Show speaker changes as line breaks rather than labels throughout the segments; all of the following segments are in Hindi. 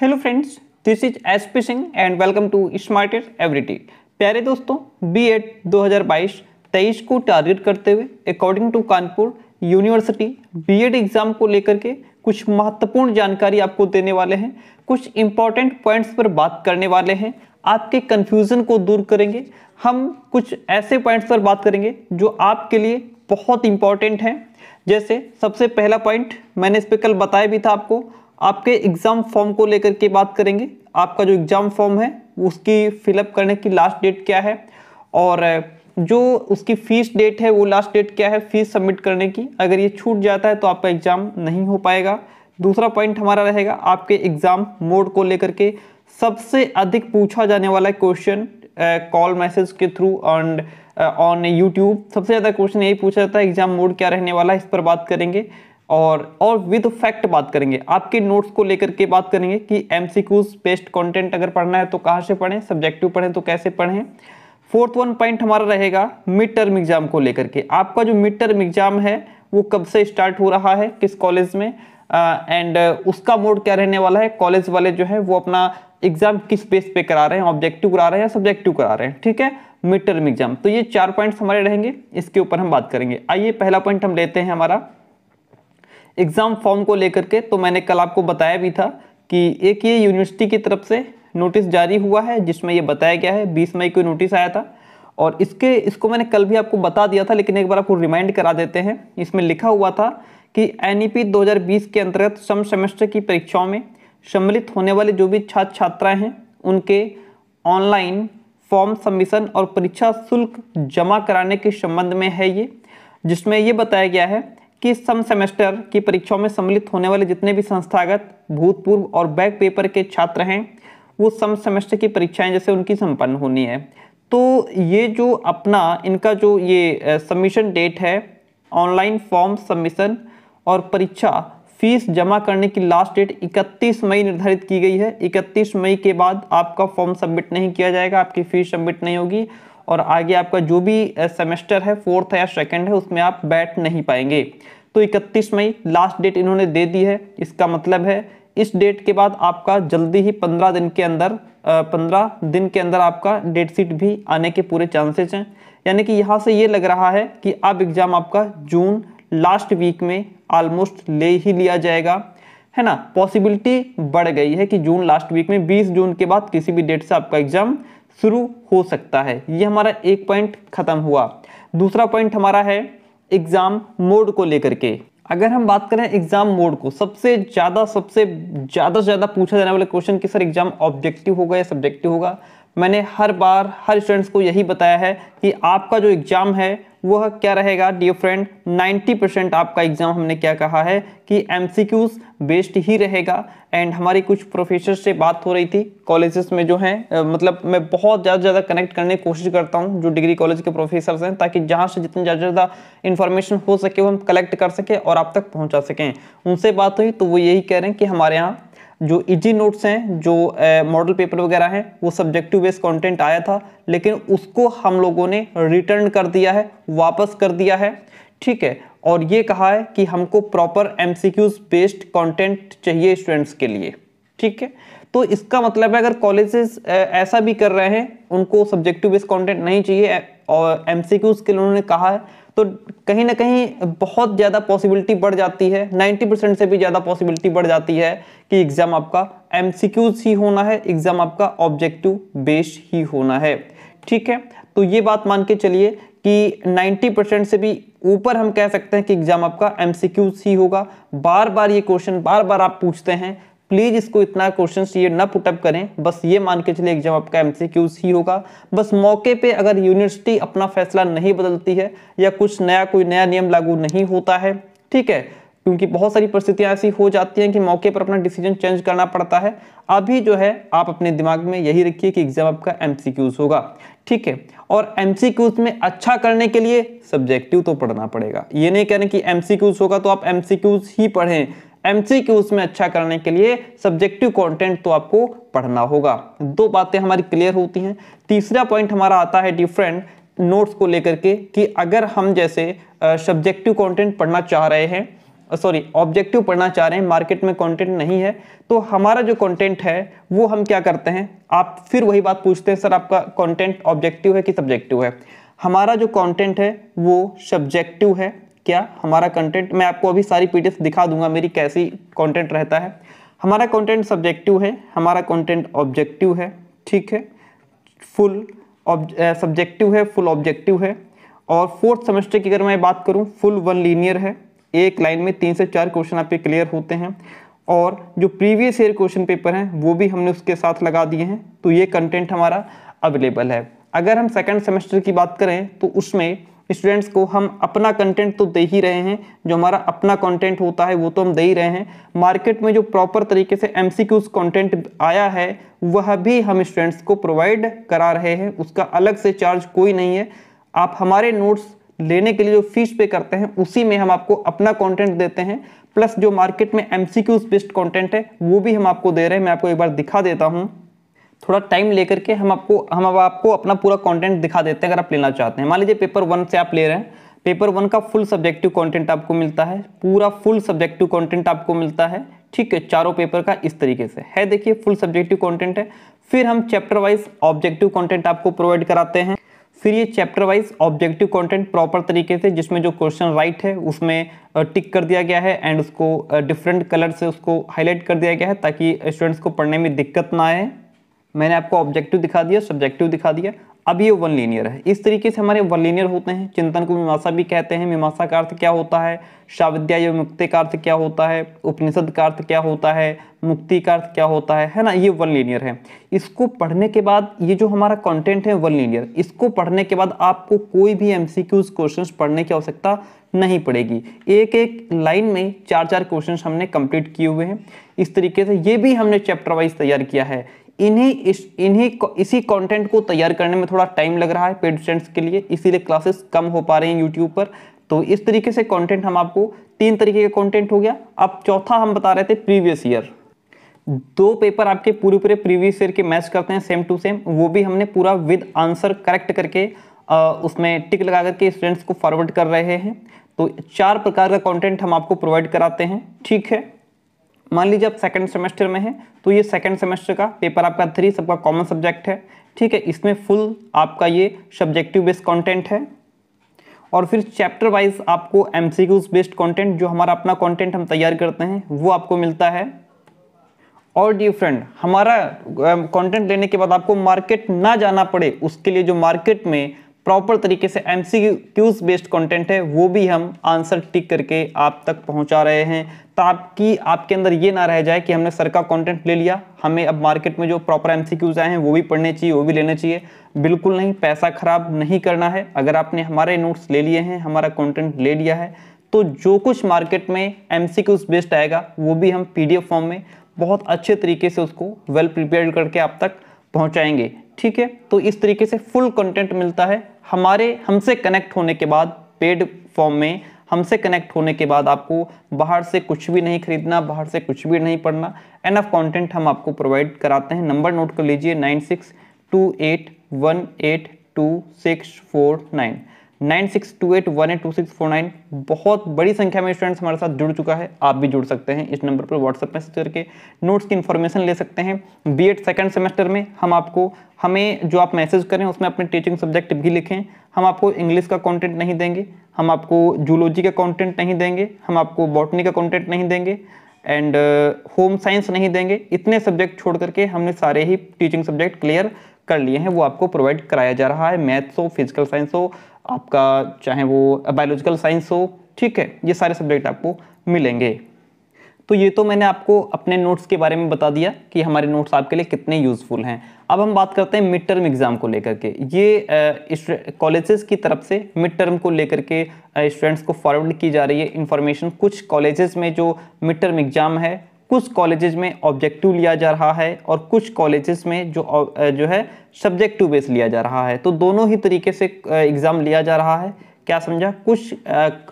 hello friends this is S P Singh and welcome to smarter everyday प्यारे दोस्तों बी एड दो हज़ार बाईस तेईस को टारगेट करते हुए according to Kanpur university B Ed exam को लेकर के कुछ महत्वपूर्ण जानकारी आपको देने वाले हैं कुछ इंपॉर्टेंट पॉइंट्स पर बात करने वाले हैं आपके कन्फ्यूज़न को दूर करेंगे हम कुछ ऐसे पॉइंट्स पर बात करेंगे जो आपके लिए बहुत इंपॉर्टेंट हैं जैसे सबसे पहला पॉइंट मैंने इस पर कल बताया भी था आपको आपके एग्ज़ाम फॉर्म को लेकर के बात करेंगे आपका जो एग्ज़ाम फॉर्म है उसकी फिलअप करने की लास्ट डेट क्या है और जो उसकी फ़ीस डेट है वो लास्ट डेट क्या है फ़ीस सबमिट करने की अगर ये छूट जाता है तो आपका एग्ज़ाम नहीं हो पाएगा दूसरा पॉइंट हमारा रहेगा आपके एग्ज़ाम मोड को लेकर के सबसे अधिक पूछा जाने वाला क्वेश्चन कॉल मैसेज के थ्रू एंड ऑन यूट्यूब सबसे ज़्यादा क्वेश्चन यही पूछा जाता है एग्ज़ाम मोड क्या रहने वाला है इस पर बात करेंगे और और विद फैक्ट बात करेंगे आपके नोट्स को लेकर के बात करेंगे कि M C Qs based content अगर पढ़ना है तो कहाँ से पढ़ें सब्जेक्टिव पढ़ें तो कैसे पढ़ें फोर्थ वन पॉइंट हमारा रहेगा मिड टर्म एग्जाम को लेकर के आपका जो मिड टर्म एग्जाम है वो कब से स्टार्ट हो रहा है किस कॉलेज में एंड uh, उसका मोड क्या रहने वाला है कॉलेज वाले जो है वो अपना एग्जाम किस बेस पे करा रहे हैं ऑब्जेक्टिव करा रहे हैं या सब्जेक्टिव करा रहे हैं ठीक है मिड टर्म एग्जाम तो ये चार पॉइंट्स हमारे रहेंगे इसके ऊपर हम बात करेंगे आइए पहला पॉइंट हम लेते हैं हमारा एग्ज़ाम फॉर्म को लेकर के तो मैंने कल आपको बताया भी था कि एक ये यूनिवर्सिटी की तरफ से नोटिस जारी हुआ है जिसमें ये बताया गया है बीस मई को नोटिस आया था और इसके इसको मैंने कल भी आपको बता दिया था लेकिन एक बार आपको रिमाइंड करा देते हैं इसमें लिखा हुआ था कि एन 2020 के अंतर्गत सम सेमेस्टर की परीक्षाओं में सम्मिलित होने वाले जो भी छात्र छात्राएं हैं उनके ऑनलाइन फॉर्म सबमिशन और परीक्षा शुल्क जमा कराने के संबंध में है ये जिसमें ये बताया गया है कि सम सेमेस्टर की परीक्षाओं में सम्मिलित होने वाले जितने भी संस्थागत भूतपूर्व और बैक पेपर के छात्र हैं वो सम सेमेस्टर की परीक्षाएं जैसे उनकी संपन्न होनी है तो ये जो अपना इनका जो ये सबमिशन डेट है ऑनलाइन फॉर्म सबमिशन और परीक्षा फीस जमा करने की लास्ट डेट 31 मई निर्धारित की गई है 31 मई के बाद आपका फॉर्म सबमिट नहीं किया जाएगा आपकी फीस सबमिट नहीं होगी और आगे आपका जो भी सेमेस्टर है फोर्थ है या सेकेंड है उसमें आप बैठ नहीं पाएंगे तो 31 मई लास्ट डेट इन्होंने दे दी है इसका मतलब है इस डेट के बाद आपका जल्दी ही 15 दिन के अंदर पंद्रह दिन के अंदर आपका डेट शीट भी आने के पूरे चांसेस हैं यानी कि यहाँ से ये लग रहा है कि अब एग्ज़ाम आपका जून लास्ट वीक में ऑलमोस्ट ले ही लिया जाएगा है ना पॉसिबिलिटी बढ़ गई है कि जून लास्ट वीक में 20 जून के बाद किसी भी डेट से आपका एग्जाम शुरू हो सकता है ये हमारा एक पॉइंट खत्म हुआ दूसरा पॉइंट हमारा है एग्जाम मोड को लेकर के अगर हम बात करें एग्जाम मोड को सबसे ज़्यादा सबसे ज़्यादा से ज़्यादा पूछा जाने वाला क्वेश्चन कि सर एग्जाम ऑब्जेक्टिव होगा या सब्जेक्टिव होगा मैंने हर बार हर स्टूडेंट्स को यही बताया है कि आपका जो एग्ज़ाम है वह क्या रहेगा डियर फ्रेंड 90 परसेंट आपका एग्ज़ाम हमने क्या कहा है कि एम बेस्ड ही रहेगा एंड हमारी कुछ प्रोफेसर से बात हो रही थी कॉलेजेस में जो हैं मतलब मैं बहुत ज़्यादा ज़्यादा कनेक्ट करने की कोशिश करता हूँ जो डिग्री कॉलेज के प्रोफेसर हैं ताकि जहाँ से जितनी ज़्यादा ज़्यादा इन्फॉर्मेशन हो सके वो हम कलेक्ट कर सकें और आप तक पहुँचा सकें उनसे बात हुई तो वो यही कह रहे हैं कि हमारे यहाँ जो इजी e नोट्स हैं जो मॉडल पेपर वगैरह हैं वो सब्जेक्टिव बेस्ड कंटेंट आया था लेकिन उसको हम लोगों ने रिटर्न कर दिया है वापस कर दिया है ठीक है और ये कहा है कि हमको प्रॉपर एम बेस्ड कंटेंट चाहिए स्टूडेंट्स के लिए ठीक है तो इसका मतलब है अगर कॉलेजेस ऐसा भी कर रहे हैं उनको सब्जेक्टिव बेस्ड कॉन्टेंट नहीं चाहिए और एम के लिए उन्होंने कहा है तो कहीं ना कहीं बहुत ज़्यादा पॉसिबिलिटी बढ़ जाती है 90 परसेंट से भी ज़्यादा पॉसिबिलिटी बढ़ जाती है कि एग्ज़ाम आपका एम ही होना है एग्ज़ाम आपका ऑब्जेक्टिव बेस्ड ही होना है ठीक है तो ये बात मान के चलिए कि 90 परसेंट से भी ऊपर हम कह सकते हैं कि एग्ज़ाम आपका एम ही होगा बार बार ये क्वेश्चन बार बार आप पूछते हैं प्लीज इसको इतना क्वेश्चन ये ना पुटअप करें बस ये मान के चलिए एग्जाम आपका एमसीक्यूज ही होगा बस मौके पे अगर यूनिवर्सिटी अपना फैसला नहीं बदलती है या कुछ नया कोई नया नियम लागू नहीं होता है ठीक है क्योंकि बहुत सारी परिस्थितियां ऐसी हो जाती हैं कि मौके पर अपना डिसीजन चेंज करना पड़ता है अभी जो है आप अपने दिमाग में यही रखिए कि एग्जाम आपका एमसीक्यूज होगा ठीक है और एमसीक्यूज में अच्छा करने के लिए सब्जेक्टिव तो पढ़ना पड़ेगा ये नहीं कह रहे कि एम होगा तो आप एम ही पढ़ें एमसीक्यूज में अच्छा करने के लिए सब्जेक्टिव कंटेंट तो आपको पढ़ना होगा दो बातें हमारी क्लियर होती हैं तीसरा पॉइंट हमारा आता है डिफरेंट नोट्स को लेकर के कि अगर हम जैसे सब्जेक्टिव कंटेंट पढ़ना चाह रहे हैं सॉरी ऑब्जेक्टिव पढ़ना चाह रहे हैं मार्केट में कंटेंट नहीं है तो हमारा जो कंटेंट है वो हम क्या करते हैं आप फिर वही बात पूछते हैं सर आपका कंटेंट ऑब्जेक्टिव है कि सब्जेक्टिव है हमारा जो कंटेंट है वो सब्जेक्टिव है क्या हमारा कंटेंट मैं आपको अभी सारी पी दिखा दूंगा मेरी कैसी कंटेंट रहता है हमारा कंटेंट सब्जेक्टिव है हमारा कंटेंट ऑब्जेक्टिव है ठीक है फुल सब्जेक्टिव है फुल ऑब्जेक्टिव है और फोर्थ सेमेस्टर की अगर मैं बात करूं फुल वन लीनियर है एक लाइन में तीन से चार क्वेश्चन आपके क्लियर होते हैं और जो प्रीवियस ईयर क्वेश्चन पेपर हैं वो भी हमने उसके साथ लगा दिए हैं तो ये कंटेंट हमारा अवेलेबल है अगर हम सेकंड सेमेस्टर की बात करें तो उसमें स्टूडेंट्स को हम अपना कंटेंट तो दे ही रहे हैं जो हमारा अपना कंटेंट होता है वो तो हम दे ही रहे हैं मार्केट में जो प्रॉपर तरीके से एम कंटेंट आया है वह भी हम स्टूडेंट्स को प्रोवाइड करा रहे हैं उसका अलग से चार्ज कोई नहीं है आप हमारे नोट्स लेने के लिए जो फीस पे करते हैं उसी में हम आपको अपना कॉन्टेंट देते हैं प्लस जो मार्केट में एम बेस्ड कॉन्टेंट है वो भी हम आपको दे रहे हैं मैं आपको एक बार दिखा देता हूँ थोड़ा टाइम लेकर के हम आपको हम अब आपको अपना पूरा कंटेंट दिखा देते हैं अगर आप लेना चाहते हैं मान लीजिए पेपर वन से आप ले रहे हैं पेपर वन का फुल सब्जेक्टिव कंटेंट आपको मिलता है पूरा फुल सब्जेक्टिव कंटेंट आपको मिलता है ठीक है चारों पेपर का इस तरीके से है देखिए फुल सब्जेक्टिव कॉन्टेंट है फिर हम चैप्टर वाइज ऑब्जेक्टिव कॉन्टेंट आपको प्रोवाइड कराते हैं फिर ये chapter wise objective content proper तरीके से जिसमें जो क्वेश्चन राइट है उसमें टिक कर दिया गया है एंड उसको डिफरेंट कलर से उसको हाईलाइट कर दिया गया है ताकि स्टूडेंट्स को पढ़ने में दिक्कत ना आए मैंने आपको ऑब्जेक्टिव दिखा दिया सब्जेक्टिव दिखा दिया अब ये वन लीनियर है इस तरीके से हमारे वन लीनियर होते हैं चिंतन को मीमांसा भी कहते हैं मीमांसा का अर्थ क्या होता है शाविद्या या मुक्ति का अर्थ क्या होता है उपनिषद का अर्थ क्या होता है मुक्ति का अर्थ क्या होता है है ना ये वन लीनियर है इसको पढ़ने के बाद ये जो हमारा कंटेंट है वन लीनियर इसको पढ़ने के बाद आपको कोई भी एम क्वेश्चन पढ़ने की आवश्यकता नहीं पड़ेगी एक एक लाइन में चार चार क्वेश्चन हमने कंप्लीट किए हुए हैं इस तरीके से ये भी हमने चैप्टर वाइज तैयार किया है इन्हीं इस इन्हीं इसी कंटेंट को तैयार करने में थोड़ा टाइम लग रहा है पेड स्टूडेंट्स के लिए इसीलिए क्लासेस कम हो पा रही हैं यूट्यूब पर तो इस तरीके से कंटेंट हम आपको तीन तरीके का कंटेंट हो गया अब चौथा हम बता रहे थे प्रीवियस ईयर दो पेपर आपके पूरे पूरे प्रीवियस ईयर के मैच करते हैं सेम टू सेम वो भी हमने पूरा विद आंसर करेक्ट करके आ, उसमें टिक लगा करके स्टूडेंट्स को फॉरवर्ड कर रहे हैं तो चार प्रकार का कॉन्टेंट हम आपको प्रोवाइड कराते हैं ठीक है मान लीजिए आप सेकंड सेमेस्टर में हैं तो ये सेकंड सेमेस्टर का पेपर आपका थ्री सबका कॉमन सब्जेक्ट है ठीक है इसमें फुल आपका ये सब्जेक्टिव बेस्ड कंटेंट है और फिर चैप्टर वाइज आपको एम बेस्ड कंटेंट जो हमारा अपना कंटेंट हम तैयार करते हैं वो आपको मिलता है और डी फ्रेंड हमारा कंटेंट लेने के बाद आपको मार्केट ना जाना पड़े उसके लिए जो मार्केट में प्रॉपर तरीके से एम क्यूज बेस्ड कंटेंट है वो भी हम आंसर टिक करके आप तक पहुंचा रहे हैं ताकि आपके अंदर ये ना रह जाए कि हमने सर का कंटेंट ले लिया हमें अब मार्केट में जो प्रॉपर एम आए हैं वो भी पढ़ने चाहिए वो भी लेने चाहिए बिल्कुल नहीं पैसा ख़राब नहीं करना है अगर आपने हमारे नोट्स ले लिए हैं हमारा कॉन्टेंट ले लिया है तो जो कुछ मार्केट में एम बेस्ड आएगा वो भी हम पी फॉर्म में बहुत अच्छे तरीके से उसको वेल प्रिपेयर करके आप तक पहुँचाएंगे ठीक है तो इस तरीके से फुल कंटेंट मिलता है हमारे हमसे कनेक्ट होने के बाद पेड फॉर्म में हमसे कनेक्ट होने के बाद आपको बाहर से कुछ भी नहीं खरीदना बाहर से कुछ भी नहीं पढ़ना एंड ऑफ कॉन्टेंट हम आपको प्रोवाइड कराते हैं नंबर नोट कर लीजिए nine six two eight one eight two six four nine nine six two eight one eight two six four nine बहुत बड़ी संख्या में स्टूडेंट्स हमारे साथ जुड़ चुका है आप भी जुड़ सकते हैं इस नंबर पर व्हाट्सअप मैसेज करके नोट्स की इन्फॉर्मेशन ले सकते हैं बी एड सेकेंड सेमेस्टर में हम आपको हमें जो आप मैसेज करें उसमें अपने टीचिंग सब्जेक्ट भी लिखें हम आपको इंग्लिश का कॉन्टेंट नहीं देंगे हम आपको जूलॉजी का कॉन्टेंट नहीं देंगे हम आपको बॉटनी का कॉन्टेंट नहीं देंगे एंड होम साइंस नहीं देंगे इतने सब्जेक्ट छोड़ करके हमने सारे ही टीचिंग सब्जेक्ट क्लियर कर लिए हैं वो आपको प्रोवाइड कराया जा रहा है मैथ्स हो फिजिकल साइंस हो आपका चाहे वो बायोलॉजिकल साइंस हो ठीक है ये सारे सब्जेक्ट आपको मिलेंगे तो ये तो मैंने आपको अपने नोट्स के बारे में बता दिया कि हमारे नोट्स आपके लिए कितने यूज़फुल हैं अब हम बात करते हैं मिड टर्म एग्ज़ाम को लेकर के ये कॉलेजेस की तरफ से मिड टर्म को लेकर के स्टूडेंट्स को फॉरवर्ड की जा रही है इन्फॉर्मेशन कुछ कॉलेजेस में जो मिड टर्म एग्ज़ाम है कुछ कॉलेजेस में ऑब्जेक्टिव लिया जा रहा है और कुछ कॉलेजेस में जो जो है सब्जेक्टिव बेस लिया जा रहा है तो दोनों ही तरीके से एग्ज़ाम लिया जा रहा है क्या समझा कुछ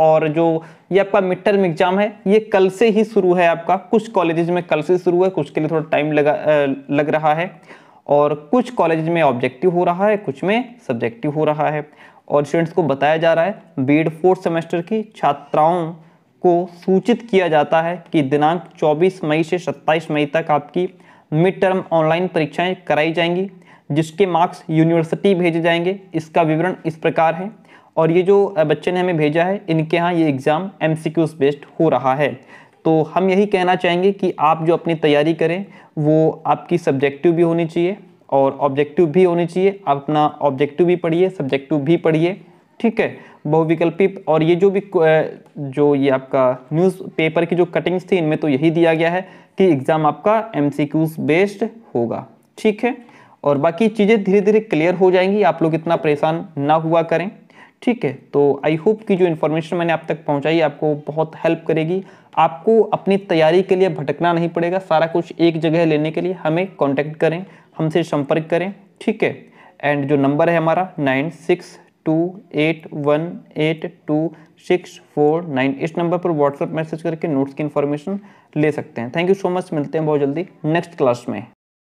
और जो ये आपका मिड टर्म एग्जाम है ये कल से ही शुरू है आपका कुछ कॉलेजेस में कल से शुरू है कुछ के लिए थोड़ा टाइम लगा लग रहा है और कुछ कॉलेज में ऑब्जेक्टिव हो रहा है कुछ में सब्जेक्टिव हो रहा है और स्टूडेंट्स को बताया जा रहा है बी एड फोर्थ सेमेस्टर की छात्राओं को सूचित किया जाता है कि दिनांक 24 मई से 27 मई तक आपकी मिड टर्म ऑनलाइन परीक्षाएं कराई जाएंगी जिसके मार्क्स यूनिवर्सिटी भेजे जाएंगे इसका विवरण इस प्रकार है और ये जो बच्चे ने हमें भेजा है इनके यहाँ ये एग्ज़ाम एम बेस्ड हो रहा है तो हम यही कहना चाहेंगे कि आप जो अपनी तैयारी करें वो आपकी सब्जेक्टिव भी होनी चाहिए और ऑब्जेक्टिव भी होनी चाहिए आप अपना ऑब्जेक्टिव भी पढ़िए सब्जेक्टिव भी पढ़िए ठीक है बहुविकल्पी और ये जो भी जो ये आपका न्यूज़ पेपर की जो कटिंग्स थी इनमें तो यही दिया गया है कि एग्ज़ाम आपका एम बेस्ड होगा ठीक है और बाकी चीज़ें धीरे धीरे क्लियर हो जाएंगी आप लोग इतना परेशान ना हुआ करें ठीक है तो आई होप कि जो इन्फॉर्मेशन मैंने आप तक पहुंचाई आपको बहुत हेल्प करेगी आपको अपनी तैयारी के लिए भटकना नहीं पड़ेगा सारा कुछ एक जगह लेने के लिए हमें कांटेक्ट करें हमसे संपर्क करें ठीक है एंड जो नंबर है हमारा nine six two eight one eight two six four nine इस नंबर पर व्हाट्सएप मैसेज करके नोट्स की इन्फॉर्मेशन ले सकते हैं थैंक यू सो मच मिलते हैं बहुत जल्दी नेक्स्ट क्लास में